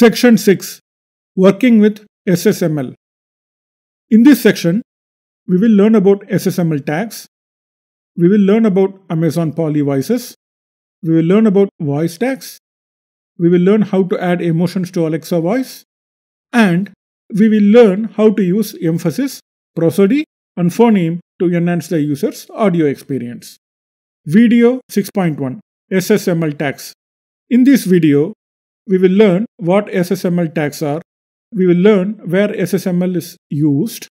Section 6 Working with SSML. In this section, we will learn about SSML tags, we will learn about Amazon Polyvoices, voices, we will learn about voice tags, we will learn how to add emotions to Alexa voice, and we will learn how to use emphasis, prosody, and phoneme to enhance the user's audio experience. Video 6.1 SSML tags. In this video, we will learn what SSML tags are, we will learn where SSML is used,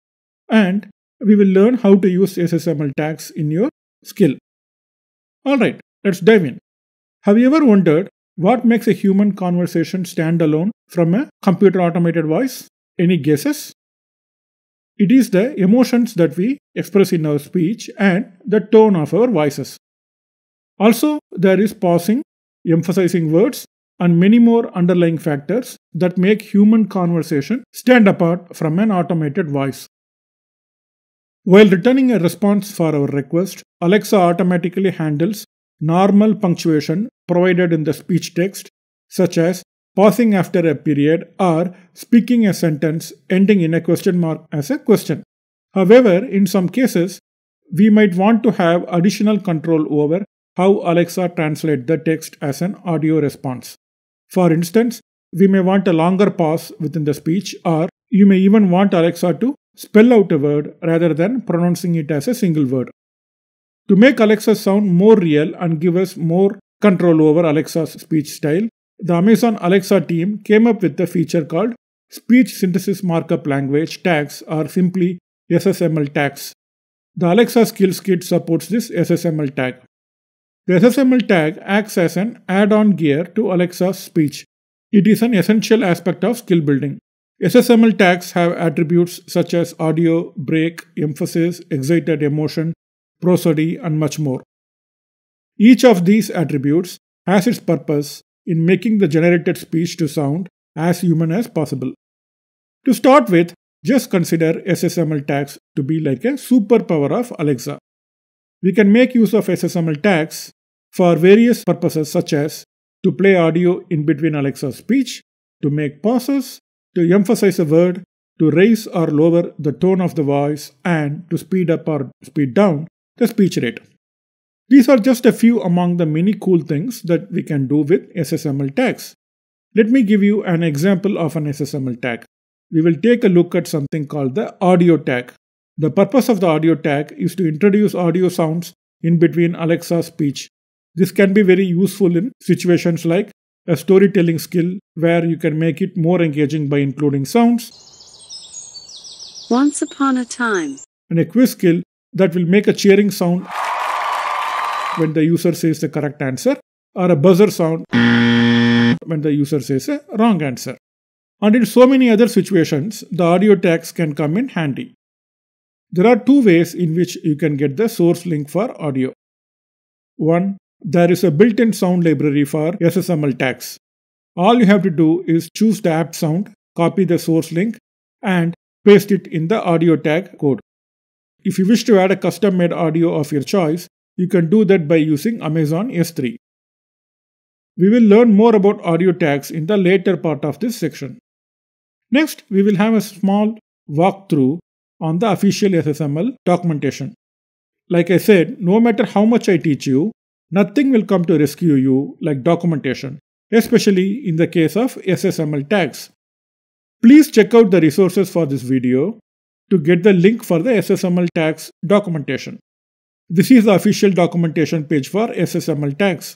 and we will learn how to use SSML tags in your skill. Alright, let's dive in. Have you ever wondered what makes a human conversation stand alone from a computer automated voice? Any guesses? It is the emotions that we express in our speech and the tone of our voices. Also, there is pausing, emphasizing words, and many more underlying factors that make human conversation stand apart from an automated voice. While returning a response for our request, Alexa automatically handles normal punctuation provided in the speech text, such as pausing after a period or speaking a sentence ending in a question mark as a question. However, in some cases, we might want to have additional control over how Alexa translates the text as an audio response. For instance, we may want a longer pause within the speech, or you may even want Alexa to spell out a word rather than pronouncing it as a single word. To make Alexa sound more real and give us more control over Alexa's speech style, the Amazon Alexa team came up with a feature called Speech Synthesis Markup Language tags, or simply SSML tags. The Alexa Skills Kit supports this SSML tag. The SSML tag acts as an add-on gear to Alexa's speech. It is an essential aspect of skill building. SSML tags have attributes such as audio, break, emphasis, excited emotion, prosody, and much more. Each of these attributes has its purpose in making the generated speech to sound as human as possible. To start with, just consider SSML tags to be like a superpower of Alexa. We can make use of SSML tags for various purposes such as to play audio in between Alexa's speech, to make pauses, to emphasize a word, to raise or lower the tone of the voice, and to speed up or speed down the speech rate. These are just a few among the many cool things that we can do with SSML tags. Let me give you an example of an SSML tag. We will take a look at something called the audio tag. The purpose of the audio tag is to introduce audio sounds in between Alexa's speech this can be very useful in situations like a storytelling skill where you can make it more engaging by including sounds. Once upon a time. And a quiz skill that will make a cheering sound when the user says the correct answer or a buzzer sound when the user says a wrong answer. And in so many other situations, the audio tags can come in handy. There are two ways in which you can get the source link for audio. One, there is a built-in sound library for SSML tags. All you have to do is choose the app sound, copy the source link, and paste it in the audio tag code. If you wish to add a custom-made audio of your choice, you can do that by using Amazon S3. We will learn more about audio tags in the later part of this section. Next, we will have a small walkthrough on the official SSML documentation. Like I said, no matter how much I teach you, nothing will come to rescue you like documentation, especially in the case of SSML tags. Please check out the resources for this video to get the link for the SSML tags documentation. This is the official documentation page for SSML tags.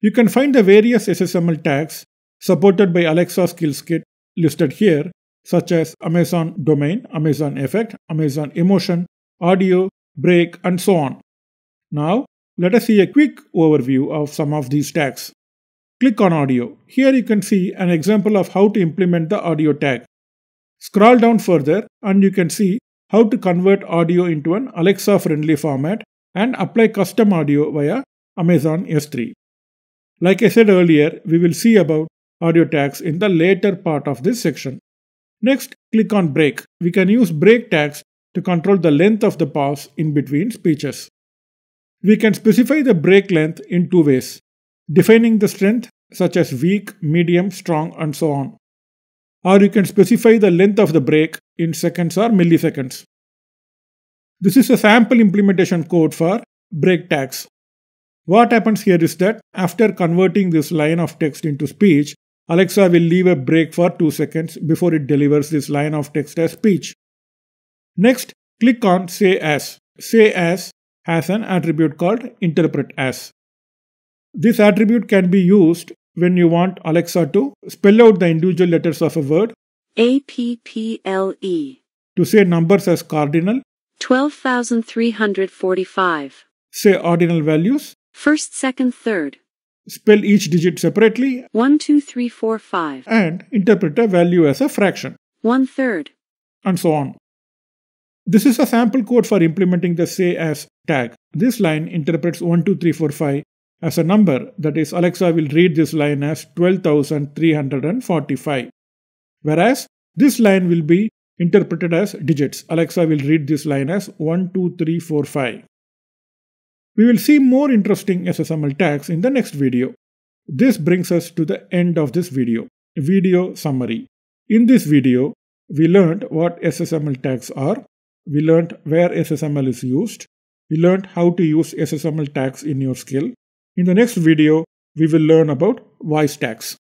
You can find the various SSML tags supported by Alexa Skills Kit listed here, such as Amazon Domain, Amazon Effect, Amazon Emotion, Audio, Break, and so on. Now, let us see a quick overview of some of these tags. Click on audio. Here you can see an example of how to implement the audio tag. Scroll down further and you can see how to convert audio into an Alexa friendly format and apply custom audio via Amazon S3. Like I said earlier, we will see about audio tags in the later part of this section. Next, click on break. We can use break tags to control the length of the pause in between speeches. We can specify the break length in two ways, defining the strength such as weak, medium, strong and so on. Or you can specify the length of the break in seconds or milliseconds. This is a sample implementation code for break tags. What happens here is that after converting this line of text into speech, Alexa will leave a break for 2 seconds before it delivers this line of text as speech. Next, click on Say As. Say As as an attribute called interpret as. This attribute can be used when you want Alexa to spell out the individual letters of a word A P P L E to say numbers as cardinal 12345 say ordinal values first second third spell each digit separately 1 2 3 4 5 and interpret a value as a fraction one third and so on this is a sample code for implementing the say as tag. This line interprets 12345 as a number, that is, Alexa will read this line as 12345. Whereas this line will be interpreted as digits. Alexa will read this line as 12345. We will see more interesting SSML tags in the next video. This brings us to the end of this video. Video summary. In this video, we learned what SSML tags are, we learned where SSML is used, we learned how to use SSML tags in your skill. In the next video, we will learn about voice tags.